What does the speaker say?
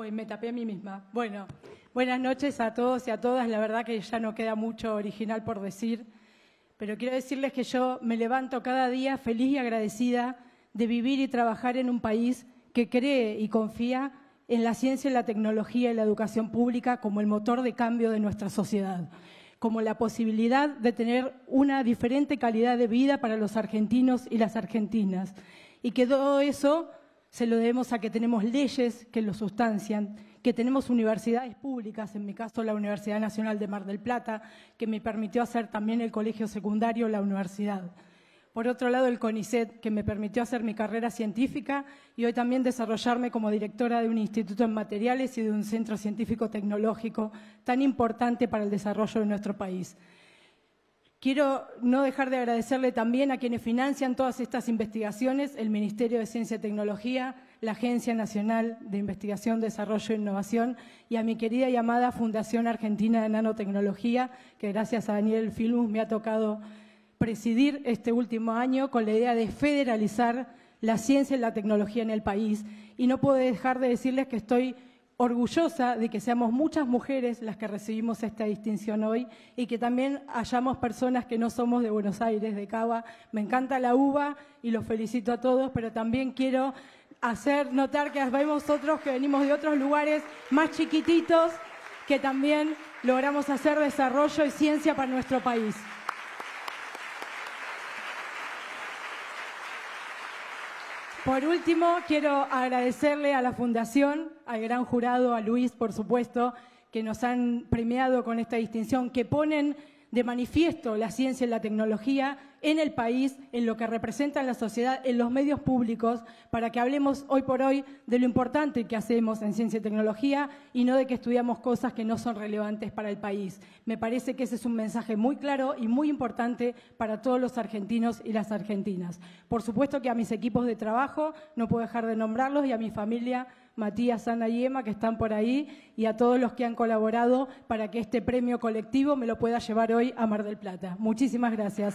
Pues, me tapé a mí misma. Bueno, buenas noches a todos y a todas. La verdad que ya no queda mucho original por decir, pero quiero decirles que yo me levanto cada día feliz y agradecida de vivir y trabajar en un país que cree y confía en la ciencia la tecnología y la educación pública como el motor de cambio de nuestra sociedad, como la posibilidad de tener una diferente calidad de vida para los argentinos y las argentinas. Y que todo eso se lo debemos a que tenemos leyes que lo sustancian, que tenemos universidades públicas, en mi caso la Universidad Nacional de Mar del Plata, que me permitió hacer también el colegio secundario, la universidad. Por otro lado, el CONICET, que me permitió hacer mi carrera científica y hoy también desarrollarme como directora de un instituto en materiales y de un centro científico tecnológico tan importante para el desarrollo de nuestro país. Quiero no dejar de agradecerle también a quienes financian todas estas investigaciones, el Ministerio de Ciencia y Tecnología, la Agencia Nacional de Investigación, Desarrollo e Innovación y a mi querida y amada Fundación Argentina de Nanotecnología, que gracias a Daniel Filmus me ha tocado presidir este último año con la idea de federalizar la ciencia y la tecnología en el país. Y no puedo dejar de decirles que estoy orgullosa de que seamos muchas mujeres las que recibimos esta distinción hoy y que también hayamos personas que no somos de Buenos Aires, de Cava. Me encanta la uva y los felicito a todos, pero también quiero hacer notar que vemos otros que venimos de otros lugares más chiquititos que también logramos hacer desarrollo y ciencia para nuestro país. Por último, quiero agradecerle a la Fundación, al gran jurado, a Luis, por supuesto, que nos han premiado con esta distinción, que ponen de manifiesto la ciencia y la tecnología en el país, en lo que representa la sociedad, en los medios públicos, para que hablemos hoy por hoy de lo importante que hacemos en ciencia y tecnología y no de que estudiamos cosas que no son relevantes para el país. Me parece que ese es un mensaje muy claro y muy importante para todos los argentinos y las argentinas. Por supuesto que a mis equipos de trabajo, no puedo dejar de nombrarlos, y a mi familia Matías, Ana y Emma, que están por ahí, y a todos los que han colaborado para que este premio colectivo me lo pueda llevar hoy a Mar del Plata. Muchísimas gracias.